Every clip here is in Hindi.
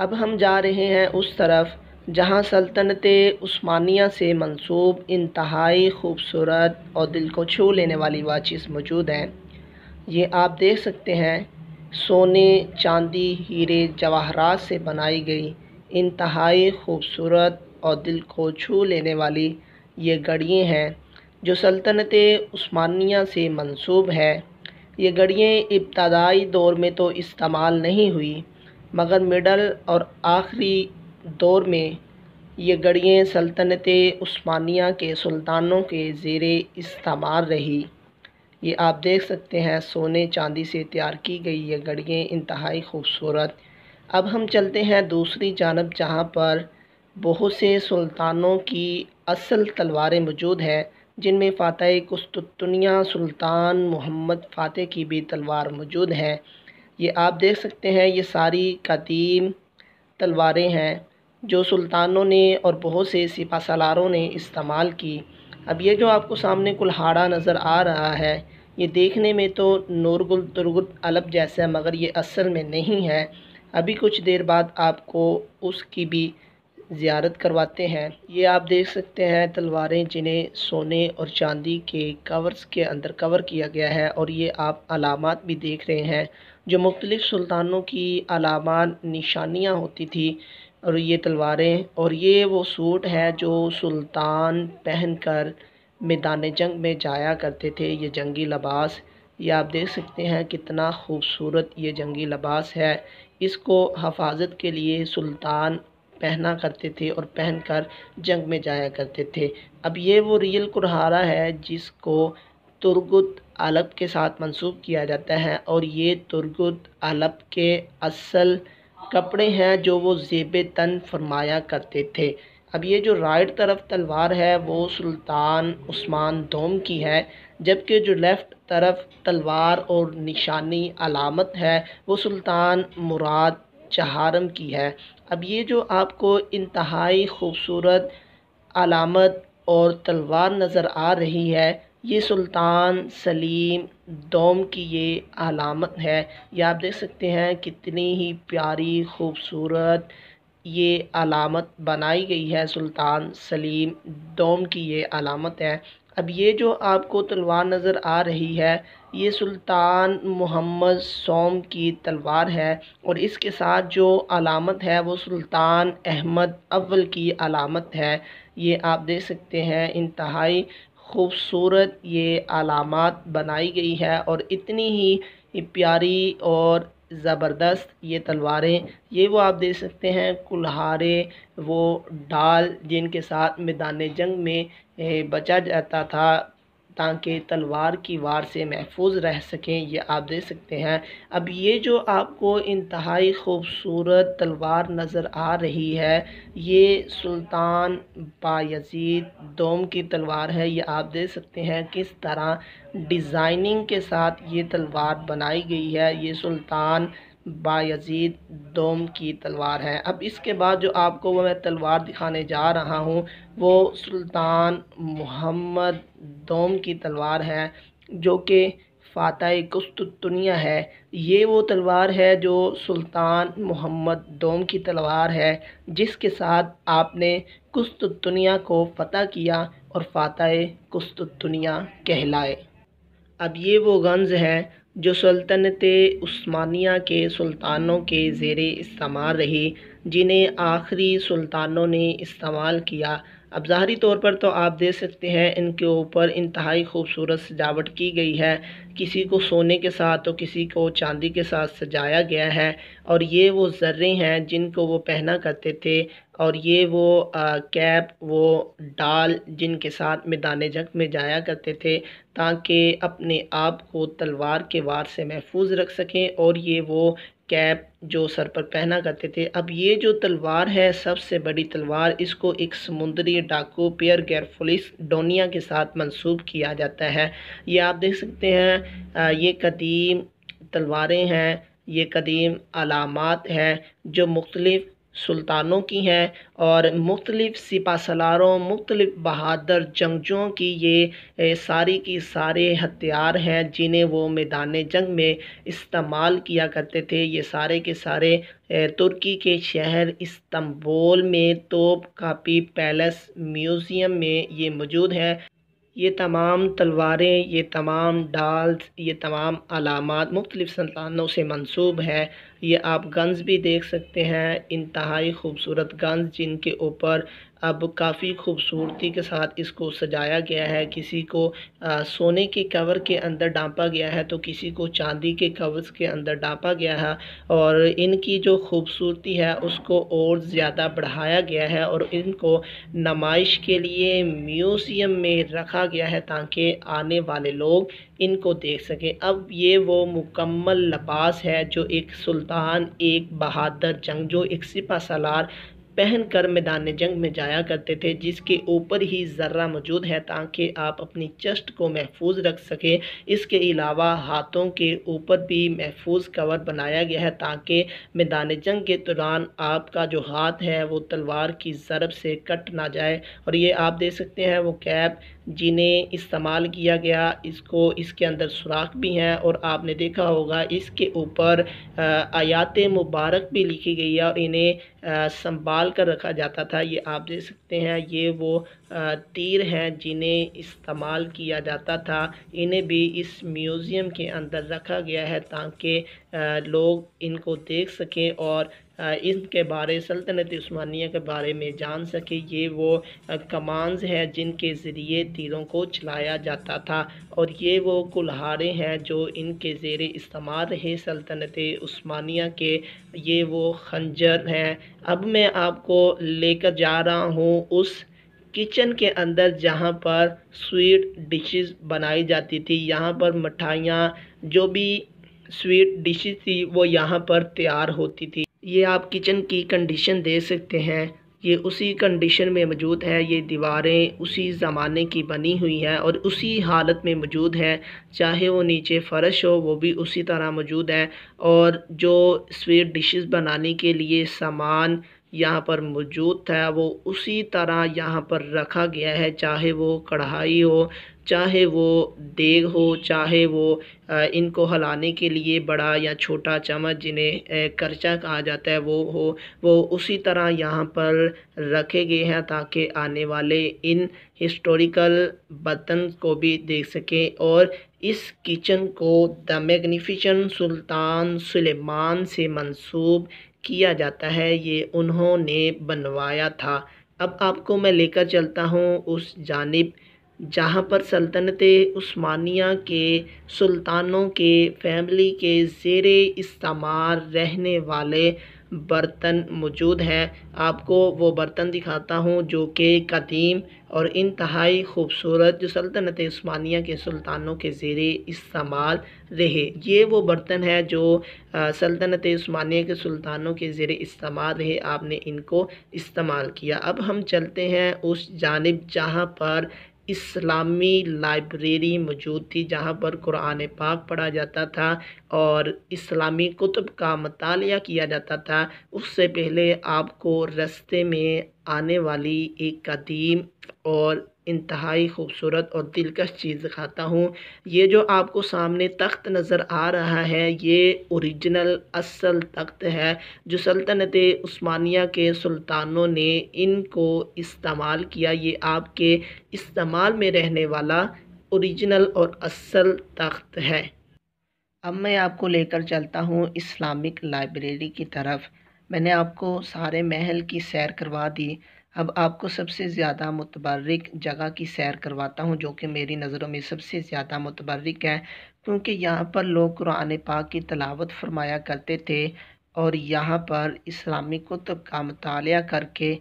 अब हम जा रहे हैं उस तरफ जहाँ सल्तनत उस्मानिया से मंसूब इंतहाई खूबसूरत और दिल को छू लेने वाली वाचिस मौजूद हैं ये आप देख सकते हैं सोने चांदी हीरे जवाहरात से बनाई गई इंतहाई खूबसूरत और दिल को छू लेने वाली ये गड़ियाँ हैं जो सल्तनत उस्मानिया से मंसूब है ये गड़ियाँ इब्तदाई दौर में तो इस्तेमाल नहीं हुई मगर मिडल और आखिरी दौर में ये गड़ियाँ सल्तनत उस्मानिया के सुल्तानों के ज़ेर इस्तेमाल रही ये आप देख सकते हैं सोने चांदी से तैयार की गई ये गड़ियाँ इंतहाई खूबसूरत अब हम चलते हैं दूसरी जानब जहाँ पर बहुत से सुल्तानों की असल तलवारें मौजूद हैं जिनमें फ़ातह कुस्तुतनिया सुल्तान मोहम्मद फ़ातह की भी तलवार मौजूद है ये आप देख सकते हैं ये सारी कदीम तलवारें हैं जो सुल्तानों ने और बहुत से सिपा सलारों ने इस्तेमाल की अब ये जो आपको सामने कुल्हाड़ा नज़र आ रहा है ये देखने में तो नूरगुल तुरगुल अलब जैसा है मगर ये असल में नहीं है अभी कुछ देर बाद आपको उसकी भी ज़्यारत करवाते हैं ये आप देख सकते हैं तलवारें जिन्हें सोने और चांदी के कवर्स के अंदर कवर किया गया है और ये आप अलामत भी देख रहे हैं जो मुख्तलिफ़ सुल्तानों की अलामत निशानियाँ होती थी और ये तलवारें और ये वो सूट है जो सुल्तान पहन कर मैदान जंग में जाया करते थे ये जंगी लबास ये आप देख सकते हैं कितना खूबसूरत ये जंगी लबास है इसको हफाजत के लिए सुल्तान पहना करते थे और पहन कर जंग में जाया करते थे अब ये वो रियल कुरहारा है जिसको तुर्गुत आलब के साथ मंसूब किया जाता है और ये तुर्गुत आलब के असल कपड़े हैं जो वो जेब तन फरमाया करते थे अब ये जो राइट तरफ तलवार है वो सुल्तान उस्मान दोम की है जबकि जो लेफ़्ट तरफ तलवार और निशानी अलामत है वो सुल्तान मुराद चहारम की है अब ये जो आपको इंतहाई खूबसूरत अलामत और तलवार नज़र आ रही है ये सुल्तान सलीम दोम की ये अलामत है ये आप देख सकते हैं कितनी ही प्यारी खूबसूरत ये अलामत बनाई गई है सुल्तान सलीम दोम की ये अलामत है अब ये जो आपको तलवार नज़र आ रही है ये सुल्तान मोहम्मद सोम की तलवार है और इसके साथ जो अलामत है वो सुल्तान अहमद अव्वल की अलामत है ये आप देख सकते हैं इंतहाई खूबसूरत ये अलामत बनाई गई है और इतनी ही प्यारी और ज़बरदस्त ये तलवारें ये वो आप देख सकते हैं कुल्हारे वो डाल जिनके साथ मैदान जंग में बचा जाता था ताकि तलवार की वार से महफूज रह सकें ये आप देख सकते हैं अब ये जो आपको इंतहाई ख़ूबसूरत तलवार नज़र आ रही है ये सुल्तान बायजीद दोम की तलवार है ये आप देख सकते हैं किस तरह डिज़ाइनिंग के साथ ये तलवार बनाई गई है ये सुल्तान बायजीद दोम की तलवार है अब इसके बाद जो आपको वो मैं तलवार दिखाने जा रहा हूँ वो सुल्तान मोहम्मद दोम की तलवार है जो कि फ़ातह कुस्तुतनिया है ये वो तलवार है जो सुल्तान मोहम्मद दोम की तलवार है जिसके साथ आपने कुस्तुतनिया को फ़तह किया और फ़ातह कुस्तुतनिया कहलाए अब ये वो गन्ज़ हैं जो सल्तनत उस्मानिया के सुल्तानों के ज़ेर इस्तेमाल रही जिन्हें आखिरी सुल्तानों ने इस्तेमाल किया अब ज़ाहरी तौर पर तो आप देख सकते हैं इनके ऊपर इंतहाई खूबसूरत सजावट की गई है किसी को सोने के साथ और किसी को चांदी के साथ सजाया गया है और ये वो जर्रे हैं जिनको वो पहना करते थे और ये वो आ, कैप वो डाल जिनके साथ मैदान जंग में जाया करते थे ताकि अपने आप को तलवार के वार से महफूज रख सकें और ये वो कैप जो सर पर पहना करते थे अब ये जो तलवार है सबसे बड़ी तलवार इसको एक समुद्री डाकू पियर गैरफुलिस डोनिया के साथ मंसूब किया जाता है ये आप देख सकते हैं ये कदीम तलवारें हैं ये कदीम अलामत हैं जो मुख्तलिफ़ सुल्तानों की हैं और मुख्तलिफ़ सिपा सलारों मुख्तलिफ़ बहादुर जंगजुओं की ये सारी की सारे हथियार हैं जिन्हें वो मैदान जंग में इस्तेमाल किया करते थे ये सारे के सारे तुर्की के शहर इस्तंबोल में तोप कापी पैलेस म्यूज़ियम में ये मौजूद है ये तमाम तलवारें ये तमाम डाल्स ये तमाम अलामत मुख्तलिफ़ सल्तानों से मंसूब है ये आप गन्स भी देख सकते हैं इंतहाई ख़ूबसूरत गन्स जिनके ऊपर अब काफ़ी खूबसूरती के साथ इसको सजाया गया है किसी को आ, सोने के कवर के अंदर डांपा गया है तो किसी को चांदी के कवर्स के अंदर डांपा गया है और इनकी जो खूबसूरती है उसको और ज़्यादा बढ़ाया गया है और इनको नमाइश के लिए म्यूज़ियम में रखा गया है ताकि आने वाले लोग इनको देख सकें अब ये वो मुकम्मल लबास है जो एक सुल्तान एक बहादुर जंगजो एक सिपा सलार पहनकर मैदान जंग में जाया करते थे जिसके ऊपर ही ज़र्रा मौजूद है ताकि आप अपनी चस्ट को महफूज रख सकें इसके अलावा हाथों के ऊपर भी महफूज कवर बनाया गया है ताकि मैदान जंग के दौरान आपका जो हाथ है वो तलवार की ज़रब से कट ना जाए और ये आप देख सकते हैं वो कैप जिन्हें इस्तेमाल किया गया इसको इसके अंदर सुराख भी हैं और आपने देखा होगा इसके ऊपर आयात मुबारक भी लिखी गई है और इन्हें संभाल कर रखा जाता था ये आप देख सकते हैं ये वो तीर हैं जिन्हें इस्तेमाल किया जाता था इन्हें भी इस म्यूज़ियम के अंदर रखा गया है ताकि लोग इनको देख सकें और इनके बारे सल्तनत स्मानिया के बारे में जान सके ये वो कमांस हैं जिनके ज़रिए तीरों को चलाया जाता था और ये वो कुल्हारे हैं जो इनके ज़ेर इस्तेमाल रहे सल्तनत स्मानिया के ये वो खंजर हैं अब मैं आपको लेकर जा रहा हूँ उस किचन के अंदर जहाँ पर स्वीट डिशेस बनाई जाती थी यहाँ पर मिठाइयाँ जो भी स्वीट डिशेस थी वो यहाँ पर तैयार होती थी ये आप किचन की कंडीशन देख सकते हैं ये उसी कंडीशन में मौजूद है ये दीवारें उसी ज़माने की बनी हुई हैं और उसी हालत में मौजूद है चाहे वो नीचे फ़र्श हो वो भी उसी तरह मौजूद है और जो स्वीट डिशेस बनाने के लिए सामान यहाँ पर मौजूद था वो उसी तरह यहाँ पर रखा गया है चाहे वो कढ़ाई हो चाहे वो देग हो चाहे वो इनको हलाने के लिए बड़ा या छोटा चम्मच जिन्हें करचा कहा जाता है वो हो वो उसी तरह यहाँ पर रखे गए हैं ताकि आने वाले इन हिस्टोरिकल बर्तन को भी देख सकें और इस किचन को द मैग्निफिशन सुल्तान सुलेमान से मंसूब किया जाता है ये उन्होंने बनवाया था अब आपको मैं लेकर चलता हूँ उस जानब जहाँ पर सल्तनत उस्मानिया के सुल्तानों के फैमिली के ज़ेर इस्तेमाल रहने वाले बर्तन मौजूद हैं आपको वो बर्तन दिखाता हूँ जो कि कदीम और इंतहाई ख़ूबसूरत जो सल्तनत स्मानिया के सुल्तानों के ज़ेर इस्तेमाल रहे ये वो बर्तन है जो सल्तनत स्मानिया के सुल्तानों के ज़ेर इस्तेमाल रहे आपने इनको इस्तेमाल किया अब हम चलते हैं उस जानब जहाँ पर इस्लामी लाइब्रेरी मौजूद थी जहाँ पर कुरान पाक पढ़ा जाता था और इस्लामी कुतुब का मताल किया जाता था उससे पहले आपको रस्ते में आने वाली एक कदीम और इंतहाई खूबसूरत और दिलकश चीज़ दिखाता हूँ ये जो आपको सामने तख्त नज़र आ रहा है ये ओरिजिनल असल तख्त है जो सल्तनत उस्मानिया के सुल्तानों ने इनको इस्तेमाल किया ये आपके इस्तेमाल में रहने वाला ओरिजिनल और असल तख्त है अब मैं आपको लेकर चलता हूँ इस्लामिक लाइब्रेरी की तरफ मैंने आपको सारे महल की सैर करवा दी अब आपको सबसे ज़्यादा मुतबरक जगह की सैर करवाता हूँ जो कि मेरी नज़रों में सबसे ज़्यादा मुतबरक है क्योंकि यहाँ पर लोग कुरान पाक की तलावत फरमाया करते थे और यहाँ पर इस्लामी कुतुब का मताल करके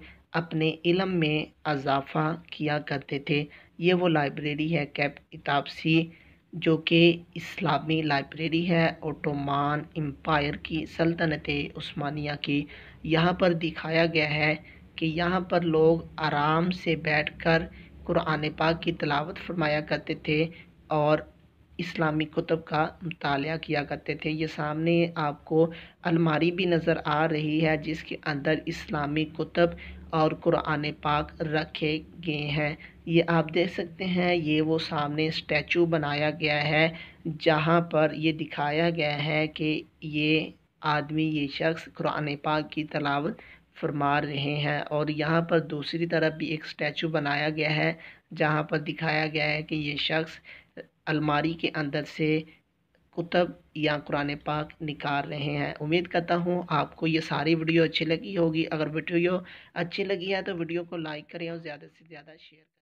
अपने इलम में अजाफा किया करते थे ये वो लाइब्रेरी है कैप इतापसी जो कि इस्लामी लाइब्रेरी है ओटोमान एम्पायर की सल्तनत उस्मानिया की यहाँ पर दिखाया गया है कि यहाँ पर लोग आराम से बैठकर कुरान पाक की तलावत फरमाया करते थे और इस्लामी कुतुब का मताल किया करते थे ये सामने आपको अलमारी भी नज़र आ रही है जिसके अंदर इस्लामी कुतुब और कुरान पाक रखे गए हैं ये आप देख सकते हैं ये वो सामने स्टैचू बनाया गया है जहाँ पर ये दिखाया गया है कि ये आदमी ये शख्स कुरान पाक की तलावत फरमा रहे हैं और यहाँ पर दूसरी तरफ भी एक स्टैचू बनाया गया है जहाँ पर दिखाया गया है कि ये शख्स अलमारी के अंदर से कुतब या कुरान पाक निकाल रहे हैं उम्मीद करता हूँ आपको ये सारी वीडियो अच्छी लगी होगी अगर वीडियो अच्छी लगी है तो वीडियो को लाइक करें और ज़्यादा से ज़्यादा शेयर करें